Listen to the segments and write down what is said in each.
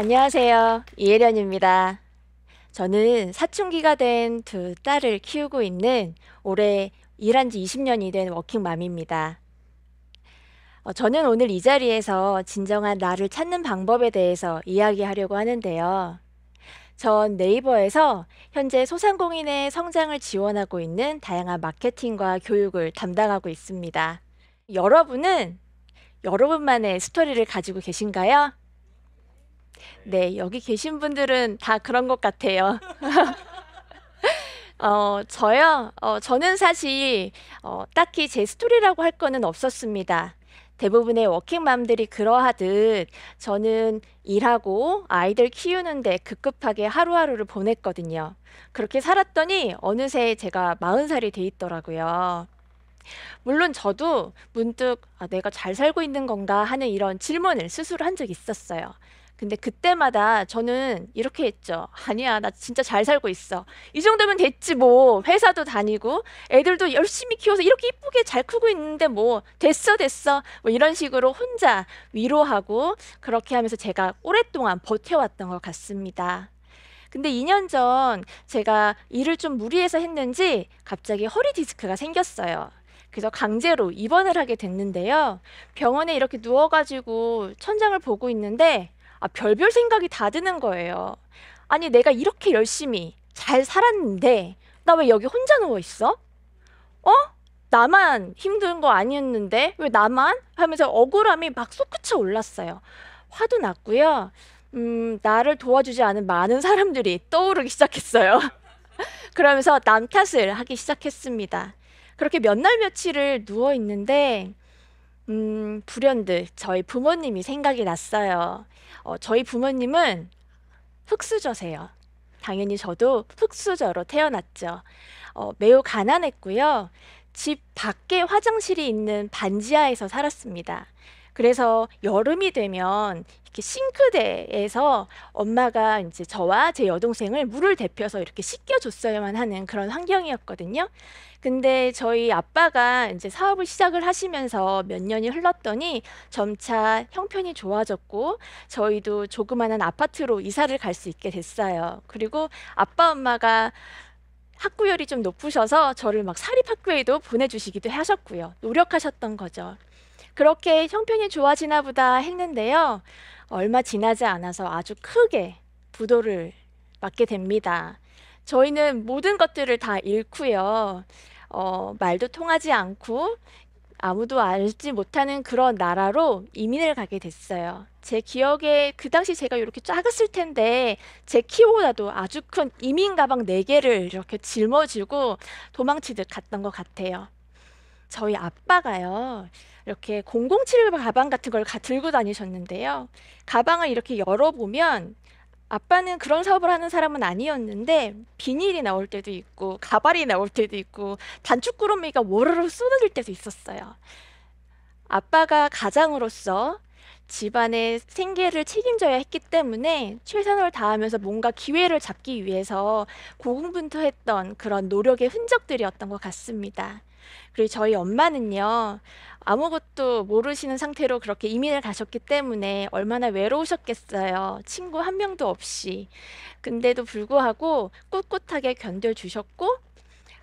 안녕하세요. 이혜련입니다. 저는 사춘기가 된 두 딸을 키우고 있는 올해 일한 지 20년이 된 워킹맘입니다. 어, 저는 오늘 이 자리에서 진정한 나를 찾는 방법에 대해서 이야기하려고 하는데요. 전 네이버에서 현재 소상공인의 성장을 지원하고 있는 다양한 마케팅과 교육을 담당하고 있습니다. 여러분은 여러분만의 스토리를 가지고 계신가요? 네. 네, 여기 계신 분들은 다 그런 것 같아요. 어, 저요? 어, 저는 사실 어, 딱히 제 스토리라고 할 거는 없었습니다. 대부분의 워킹맘들이 그러하듯 저는 일하고 아이들 키우는데 급급하게 하루하루를 보냈거든요. 그렇게 살았더니 어느새 제가 40살이 돼 있더라고요. 물론 저도 문득 아, 내가 잘 살고 있는 건가 하는 이런 질문을 스스로 한적 있었어요. 근데 그때마다 저는 이렇게 했죠. 아니야, 나 진짜 잘 살고 있어. 이 정도면 됐지 뭐. 회사도 다니고 애들도 열심히 키워서 이렇게 이쁘게 잘 크고 있는데 뭐 됐어 됐어. 뭐 이런 식으로 혼자 위로하고 그렇게 하면서 제가 오랫동안 버텨왔던 것 같습니다. 근데 2년 전 제가 일을 좀 무리해서 했는지 갑자기 허리 디스크가 생겼어요. 그래서 강제로 입원을 하게 됐는데요. 병원에 이렇게 누워가지고 천장을 보고 있는데 아, 별별 생각이 다 드는 거예요. 아니 내가 이렇게 열심히 잘 살았는데 나 왜 여기 혼자 누워 있어? 어? 나만 힘든 거 아니었는데 왜 나만? 하면서 억울함이 막 솟구쳐 올랐어요. 화도 났고요. 음, 나를 도와주지 않은 많은 사람들이 떠오르기 시작했어요. 그러면서 남 탓을 하기 시작했습니다. 그렇게 몇 날 며칠을 누워 있는데 음, 불현듯 저희 부모님이 생각이 났어요. 어, 저희 부모님은 흑수저세요. 당연히 저도 흑수저로 태어났죠. 어, 매우 가난했고요. 집 밖에 화장실이 있는 반지하에서 살았습니다. 그래서 여름이 되면 이렇게 싱크대에서 엄마가 이제 저와 제 여동생을 물을 데펴서 이렇게 씻겨줬어야만 하는 그런 환경이었거든요. 근데 저희 아빠가 이제 사업을 시작을 하시면서 몇 년이 흘렀더니 점차 형편이 좋아졌고 저희도 조그마한 아파트로 이사를 갈 수 있게 됐어요. 그리고 아빠 엄마가 학구열이 좀 높으셔서 저를 막 사립학교에도 보내주시기도 하셨고요. 노력하셨던 거죠. 그렇게 형편이 좋아지나 보다 했는데요. 얼마 지나지 않아서 아주 크게 부도를 맞게 됩니다. 저희는 모든 것들을 다 잃고요. 어, 말도 통하지 않고 아무도 알지 못하는 그런 나라로 이민을 가게 됐어요. 제 기억에 그 당시 제가 이렇게 작았을 텐데 제 키보다도 아주 큰 이민 가방 4개를 이렇게 짊어지고 도망치듯 갔던 것 같아요. 저희 아빠가요. 이렇게 007 가방 같은 걸 가, 들고 다니셨는데요. 가방을 이렇게 열어보면 아빠는 그런 사업을 하는 사람은 아니었는데 비닐이 나올 때도 있고 가발이 나올 때도 있고 단축구름이가 워르르 쏟아질 때도 있었어요. 아빠가 가장으로서 집안의 생계를 책임져야 했기 때문에 최선을 다하면서 뭔가 기회를 잡기 위해서 고군분투했던 그런 노력의 흔적들이었던 것 같습니다. 그리고 저희 엄마는요. 아무것도 모르시는 상태로 그렇게 이민을 가셨기 때문에 얼마나 외로우셨겠어요. 친구 한 명도 없이. 근데도 불구하고 꿋꿋하게 견뎌주셨고,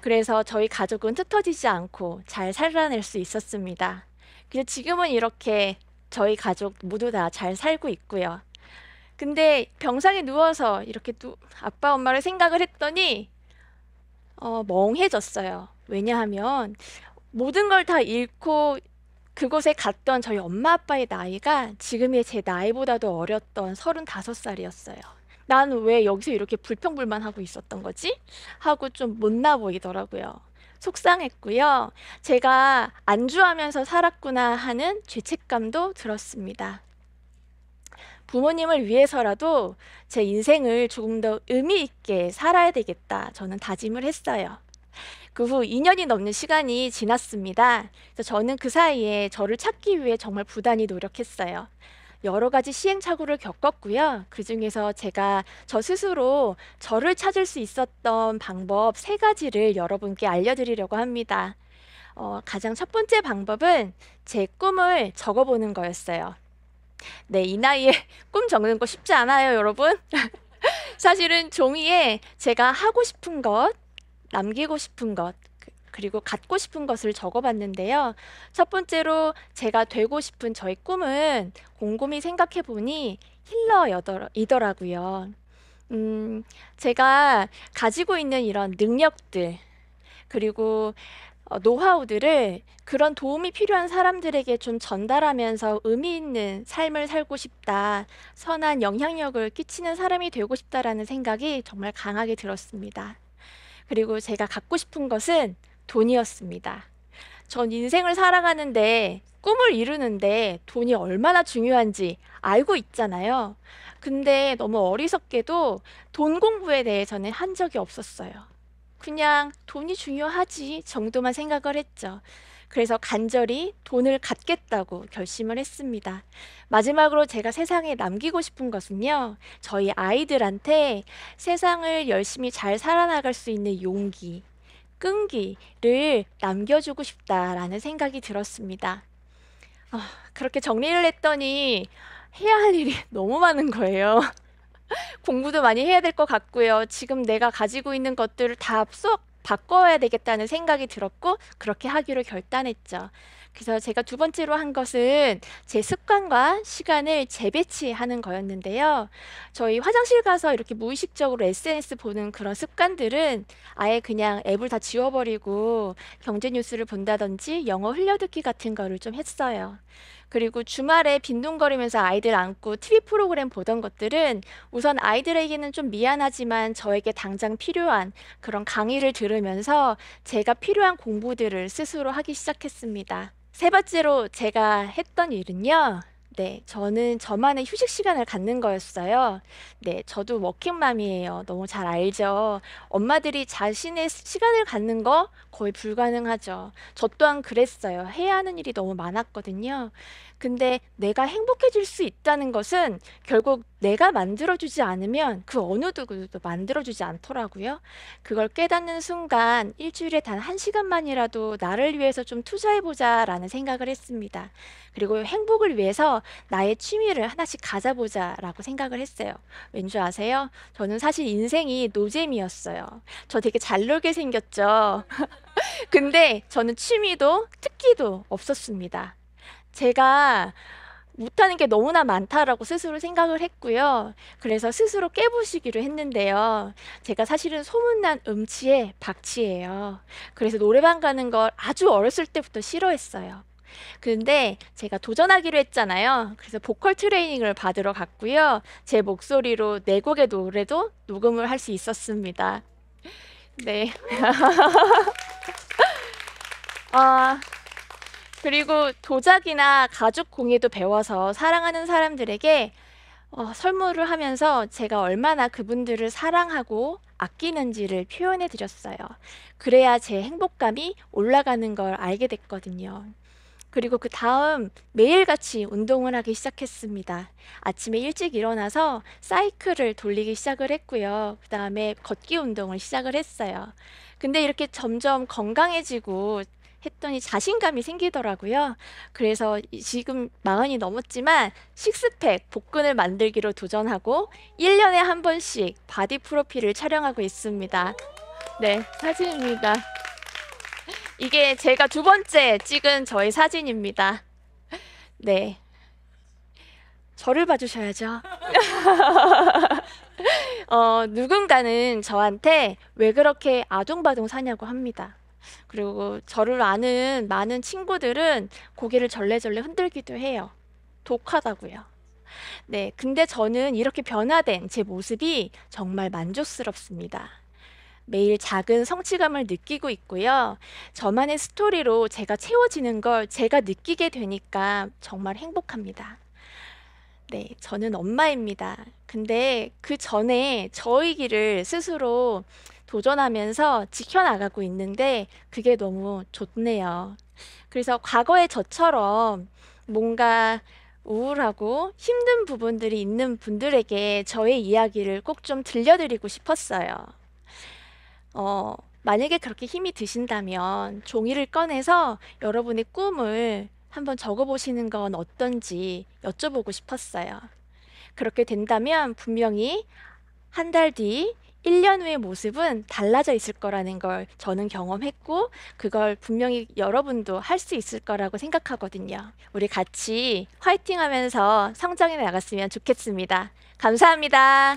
그래서 저희 가족은 흩어지지 않고 잘 살아낼 수 있었습니다. 그래서 지금은 이렇게 저희 가족 모두 다 잘 살고 있고요. 근데 병상에 누워서 이렇게 또 아빠 엄마를 생각을 했더니 어, 멍해졌어요. 왜냐하면 모든 걸 다 잃고 그곳에 갔던 저희 엄마 아빠의 나이가 지금의 제 나이보다도 어렸던 서른다섯 살이었어요난 왜 여기서 이렇게 불평불만하고 있었던 거지? 하고 좀 못나 보이더라고요. 속상했고요. 제가 안주하면서 살았구나 하는 죄책감도 들었습니다. 부모님을 위해서라도 제 인생을 조금 더 의미 있게 살아야 되겠다 저는 다짐을 했어요. 그후 2년이 넘는 시간이 지났습니다. 그래서 저는 그 사이에 저를 찾기 위해 정말 부단히 노력했어요. 여러 가지 시행착오를 겪었고요. 그 중에서 제가 저 스스로 저를 찾을 수 있었던 방법 세 가지를 여러분께 알려드리려고 합니다. 어, 가장 첫 번째 방법은 제 꿈을 적어보는 거였어요. 네, 이 나이에 꿈 적는 거 쉽지 않아요, 여러분. 사실은 종이에 제가 하고 싶은 것, 남기고 싶은 것, 그, 그리고 갖고 싶은 것을 적어봤는데요. 첫 번째로 제가 되고 싶은 저의 꿈은 곰곰이 생각해 보니 힐러이더라고요. 음, 제가 가지고 있는 이런 능력들, 그리고 어, 노하우들을 그런 도움이 필요한 사람들에게 좀 전달하면서 의미 있는 삶을 살고 싶다, 선한 영향력을 끼치는 사람이 되고 싶다라는 생각이 정말 강하게 들었습니다. 그리고 제가 갖고 싶은 것은 돈이었습니다. 전 인생을 살아가는데 꿈을 이루는데 돈이 얼마나 중요한지 알고 있잖아요. 근데 너무 어리석게도 돈 공부에 대해서는 한 적이 없었어요. 그냥 돈이 중요하지 정도만 생각을 했죠. 그래서 간절히 돈을 갖겠다고 결심을 했습니다. 마지막으로 제가 세상에 남기고 싶은 것은요. 저희 아이들한테 세상을 열심히 잘 살아나갈 수 있는 용기, 끈기를 남겨주고 싶다라는 생각이 들었습니다. 어, 그렇게 정리를 했더니 해야 할 일이 너무 많은 거예요. 공부도 많이 해야 될 것 같고요. 지금 내가 가지고 있는 것들을 다수 바꿔야 되겠다는 생각이 들었고 그렇게 하기로 결단했죠. 그래서 제가 두 번째로 한 것은 제 습관과 시간을 재배치하는 거였는데요. 저희 화장실 가서 이렇게 무의식적으로 SNS 보는 그런 습관들은 아예 그냥 앱을 다 지워버리고 경제 뉴스를 본다든지 영어 흘려듣기 같은 거를 좀 했어요. 그리고 주말에 빈둥거리면서 아이들 안고 TV 프로그램 보던 것들은 우선 아이들에게는 좀 미안하지만 저에게 당장 필요한 그런 강의를 들으면서 제가 필요한 공부들을 스스로 하기 시작했습니다. 세 번째로 제가 했던 일은요. 네, 저는 저만의 휴식 시간을 갖는 거였어요. 네, 저도 워킹맘이에요. 너무 잘 알죠. 엄마들이 자신의 시간을 갖는 거 거의 불가능하죠. 저 또한 그랬어요. 해야 하는 일이 너무 많았거든요. 근데 내가 행복해질 수 있다는 것은 결국 내가 만들어주지 않으면 그 어느 누구도 만들어주지 않더라고요. 그걸 깨닫는 순간 일주일에 단 한 시간만이라도 나를 위해서 좀 투자해보자라는 생각을 했습니다. 그리고 행복을 위해서 나의 취미를 하나씩 가져보자라고 생각을 했어요. 왠줄 아세요? 저는 사실 인생이 노잼이었어요. 저 되게 잘 놀게 생겼죠. 근데 저는 취미도 특기도 없었습니다. 제가 못하는 게 너무나 많다라고 스스로 생각을 했고요. 그래서 스스로 깨부시기로 했는데요. 제가 사실은 소문난 음치에 박치예요. 그래서 노래방 가는 걸 아주 어렸을 때부터 싫어했어요. 근데 제가 도전하기로 했잖아요. 그래서 보컬 트레이닝을 받으러 갔고요. 제 목소리로 네 곡의 노래도 녹음을 할 수 있었습니다. 네. 아, 그리고 도자기나 가죽 공예도 배워서 사랑하는 사람들에게 어, 설문을 하면서 제가 얼마나 그분들을 사랑하고 아끼는지를 표현해 드렸어요. 그래야 제 행복감이 올라가는 걸 알게 됐거든요. 그리고 그 다음 매일같이 운동을 하기 시작했습니다. 아침에 일찍 일어나서 사이클을 돌리기 시작을 했고요. 그 다음에 걷기 운동을 시작을 했어요. 근데 이렇게 점점 건강해지고 했더니 자신감이 생기더라고요. 그래서 지금 마흔이 넘었지만 식스팩 복근을 만들기로 도전하고 1년에 한 번씩 바디 프로필을 촬영하고 있습니다. 네, 사진입니다. 이게 제가 두 번째 찍은 저의 사진입니다. 네. 저를 봐주셔야죠. 어, 누군가는 저한테 왜 그렇게 아둥바둥 사냐고 합니다. 그리고 저를 아는 많은 친구들은 고개를 절레절레 흔들기도 해요. 독하다고요. 네, 근데 저는 이렇게 변화된 제 모습이 정말 만족스럽습니다. 매일 작은 성취감을 느끼고 있고요. 저만의 스토리로 제가 채워지는 걸 제가 느끼게 되니까 정말 행복합니다. 네, 저는 엄마입니다. 근데 그 전에 저의 길을 스스로 도전하면서 지켜나가고 있는데 그게 너무 좋네요. 그래서 과거의 저처럼 뭔가 우울하고 힘든 부분들이 있는 분들에게 저의 이야기를 꼭 좀 들려드리고 싶었어요. 어, 만약에 그렇게 힘이 드신다면 종이를 꺼내서 여러분의 꿈을 한번 적어보시는 건 어떤지 여쭤보고 싶었어요. 그렇게 된다면 분명히 한 달 뒤, 1년 후의 모습은 달라져 있을 거라는 걸 저는 경험했고, 그걸 분명히 여러분도 할 수 있을 거라고 생각하거든요. 우리 같이 화이팅 하면서 성장해 나갔으면 좋겠습니다. 감사합니다.